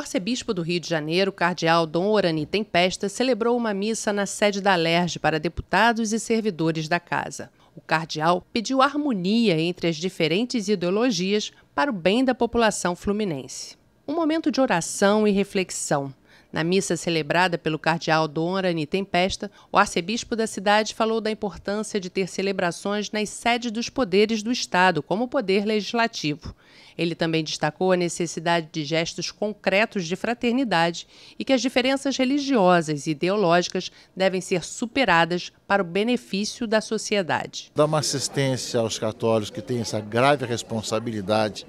O arcebispo do Rio de Janeiro, cardeal Dom Orani Tempesta, celebrou uma missa na sede da LERJ para deputados e servidores da casa. O cardeal pediu harmonia entre as diferentes ideologias para o bem da população fluminense. Um momento de oração e reflexão na missa celebrada pelo cardeal Dom Arani Tempesta, o arcebispo da cidade falou da importância de ter celebrações nas sedes dos poderes do Estado, como o Poder Legislativo. Ele também destacou a necessidade de gestos concretos de fraternidade e que as diferenças religiosas e ideológicas devem ser superadas para o benefício da sociedade. Dar uma assistência aos católicos que têm essa grave responsabilidade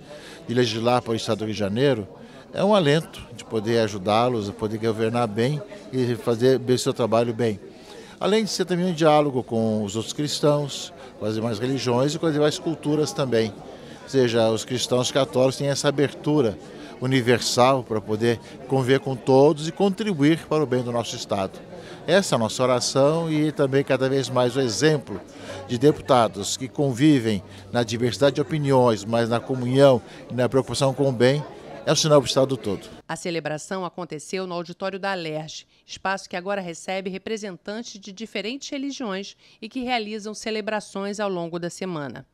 de legislar para o Estado do Rio de Janeiro é um alento de poder ajudá-los, de poder governar bem e fazer o seu trabalho bem. Além de ser também um diálogo com os outros cristãos, com as demais religiões e com as demais culturas também. Ou seja, os cristãos católicos têm essa abertura universal para poder conviver com todos e contribuir para o bem do nosso Estado. Essa é a nossa oração e também cada vez mais o exemplo de deputados que convivem na diversidade de opiniões, mas na comunhão e na preocupação com o bem é o sinal do Estado todo. A celebração aconteceu no auditório da Alerj, espaço que agora recebe representantes de diferentes religiões e que realizam celebrações ao longo da semana.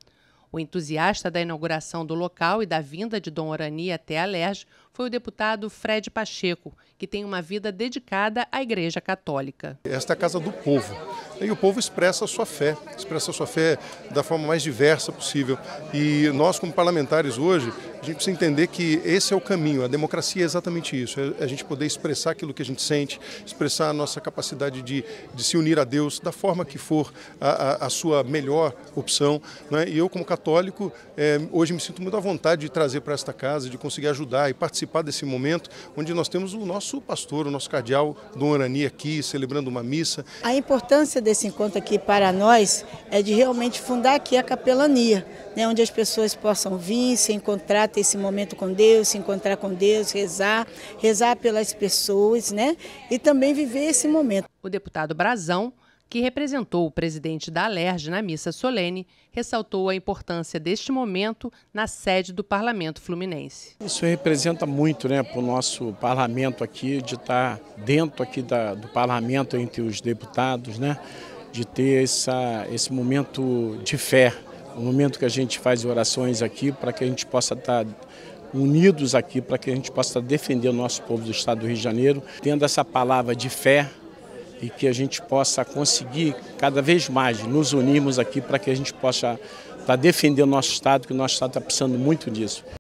O entusiasta da inauguração do local e da vinda de Dom Orani até a Alerj foi o deputado Fred Pacheco, que tem uma vida dedicada à Igreja Católica. Esta é a casa do povo. E o povo expressa a sua fé, expressa a sua fé da forma mais diversa possível. E nós, como parlamentares hoje, a gente precisa entender que esse é o caminho. A democracia é exatamente isso: é a gente poder expressar aquilo que a gente sente, expressar a nossa capacidade de, de se unir a Deus da forma que for a, a, a sua melhor opção. Né? E eu, como católico, é, hoje me sinto muito à vontade de trazer para esta casa, de conseguir ajudar e participar participar desse momento onde nós temos o nosso pastor, o nosso cardeal Dom Arani aqui, celebrando uma missa. A importância desse encontro aqui para nós é de realmente fundar aqui a capelania, né, onde as pessoas possam vir, se encontrar, ter esse momento com Deus, se encontrar com Deus, rezar, rezar pelas pessoas né, e também viver esse momento. O deputado Brazão que representou o presidente da Alerj na missa solene, ressaltou a importância deste momento na sede do Parlamento Fluminense. Isso representa muito né, para o nosso parlamento aqui, de estar tá dentro aqui da, do parlamento entre os deputados, né, de ter essa, esse momento de fé, o momento que a gente faz orações aqui para que a gente possa estar tá unidos aqui para que a gente possa defender o nosso povo do Estado do Rio de Janeiro, tendo essa palavra de fé e que a gente possa conseguir cada vez mais nos unirmos aqui para que a gente possa estar tá defendendo o nosso Estado, que o nosso Estado está precisando muito disso.